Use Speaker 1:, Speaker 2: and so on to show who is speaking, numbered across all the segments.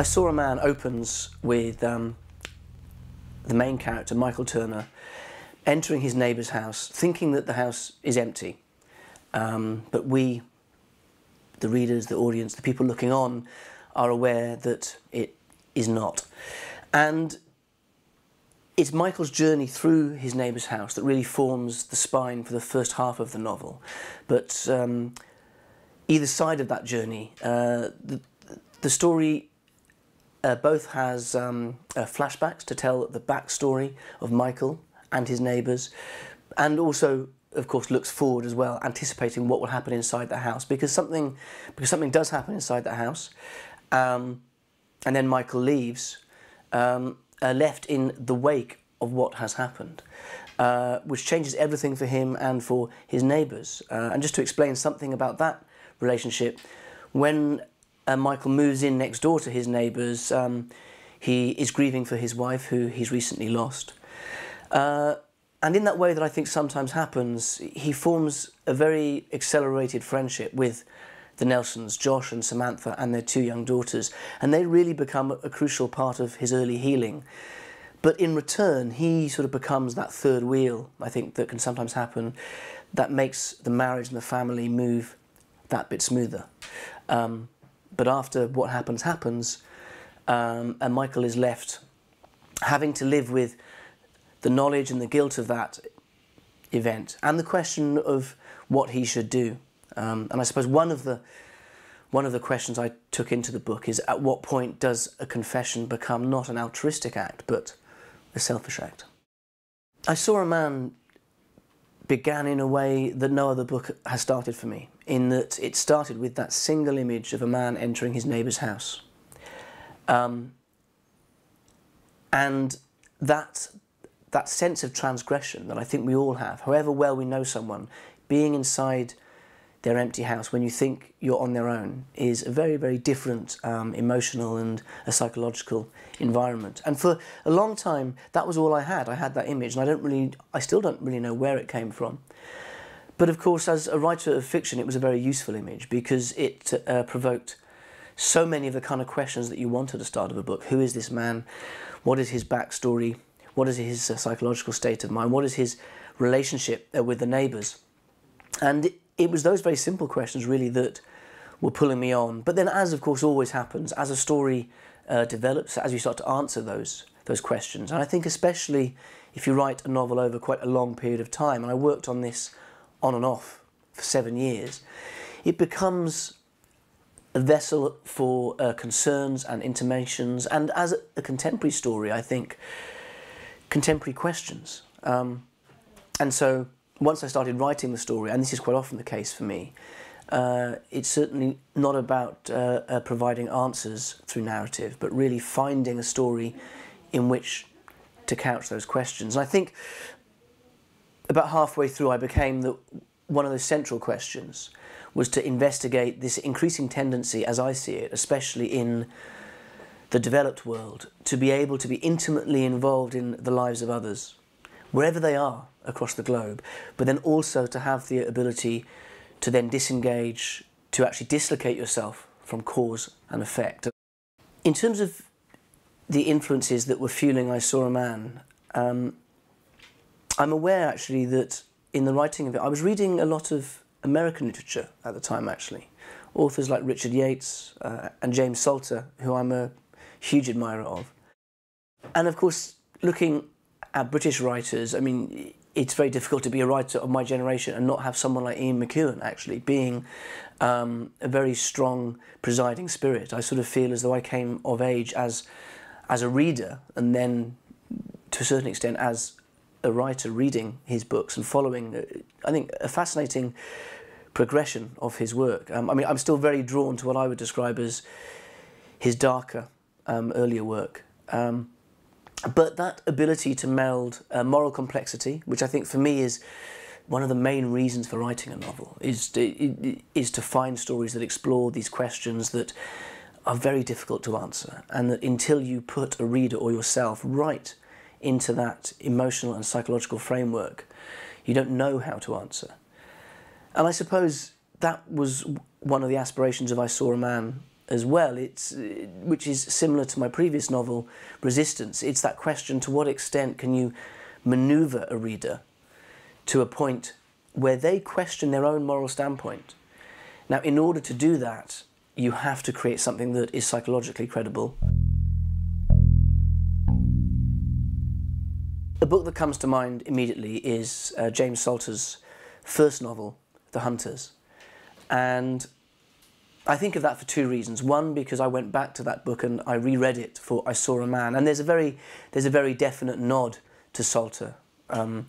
Speaker 1: I Saw a Man opens with um, the main character, Michael Turner, entering his neighbour's house, thinking that the house is empty. Um, but we, the readers, the audience, the people looking on, are aware that it is not. And it's Michael's journey through his neighbour's house that really forms the spine for the first half of the novel. But um, either side of that journey, uh, the, the story uh, both has um, uh, flashbacks to tell the backstory of Michael and his neighbours, and also, of course, looks forward as well, anticipating what will happen inside the house because something because something does happen inside the house, um, and then Michael leaves, um, uh, left in the wake of what has happened. Uh, which changes everything for him and for his neighbours. Uh, and just to explain something about that relationship, when uh, Michael moves in next door to his neighbours. Um, he is grieving for his wife, who he's recently lost. Uh, and in that way that I think sometimes happens, he forms a very accelerated friendship with the Nelsons, Josh and Samantha, and their two young daughters. And they really become a crucial part of his early healing. But in return, he sort of becomes that third wheel, I think, that can sometimes happen that makes the marriage and the family move that bit smoother. Um, but after what happens happens, um, and Michael is left having to live with the knowledge and the guilt of that event, and the question of what he should do. Um, and I suppose one of the one of the questions I took into the book is at what point does a confession become not an altruistic act but a selfish act? I saw a man began in a way that no other book has started for me in that it started with that single image of a man entering his neighbour's house. Um, and that, that sense of transgression that I think we all have, however well we know someone, being inside their empty house when you think you're on their own is a very, very different um, emotional and a psychological environment. And for a long time, that was all I had. I had that image, and I don't really, I still don't really know where it came from. But of course, as a writer of fiction, it was a very useful image because it uh, provoked so many of the kind of questions that you want at the start of a book. Who is this man? What is his backstory? What is his uh, psychological state of mind? What is his relationship uh, with the neighbours? And it, it was those very simple questions, really, that were pulling me on. But then, as of course always happens, as a story uh, develops, as you start to answer those those questions, and I think especially if you write a novel over quite a long period of time, and I worked on this on and off for seven years, it becomes a vessel for uh, concerns and intimations, and as a contemporary story, I think, contemporary questions. Um, and so once I started writing the story, and this is quite often the case for me, uh, it's certainly not about uh, uh, providing answers through narrative, but really finding a story in which to couch those questions. And I think about halfway through, I became the, one of the central questions was to investigate this increasing tendency, as I see it, especially in the developed world, to be able to be intimately involved in the lives of others, wherever they are across the globe, but then also to have the ability to then disengage, to actually dislocate yourself from cause and effect. In terms of the influences that were fueling I Saw a Man, um, I'm aware actually that in the writing of it, I was reading a lot of American literature at the time actually. Authors like Richard Yates uh, and James Salter, who I'm a huge admirer of. And of course, looking at British writers, I mean, it's very difficult to be a writer of my generation and not have someone like Ian McEwan actually being um, a very strong presiding spirit. I sort of feel as though I came of age as as a reader and then to a certain extent as a writer reading his books and following, uh, I think, a fascinating progression of his work. Um, I mean, I'm still very drawn to what I would describe as his darker um, earlier work. Um, but that ability to meld uh, moral complexity, which I think for me is one of the main reasons for writing a novel, is to, is to find stories that explore these questions that are very difficult to answer, and that until you put a reader or yourself right into that emotional and psychological framework, you don't know how to answer. And I suppose that was one of the aspirations of I Saw a Man as well, it's, which is similar to my previous novel, Resistance. It's that question to what extent can you maneuver a reader to a point where they question their own moral standpoint. Now, in order to do that, you have to create something that is psychologically credible The book that comes to mind immediately is uh, James Salter's first novel, The Hunters. And I think of that for two reasons. One, because I went back to that book and I reread it for I Saw a Man. And there's a very, there's a very definite nod to Salter um,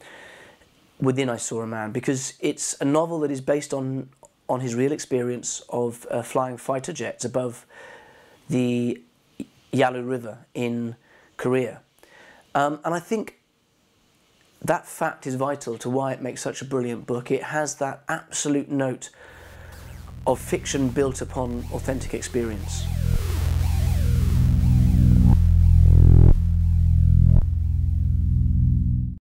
Speaker 1: within I Saw a Man, because it's a novel that is based on, on his real experience of uh, flying fighter jets above the Yalu River in Korea. Um, and I think that fact is vital to why it makes such a brilliant book. It has that absolute note of fiction built upon authentic experience.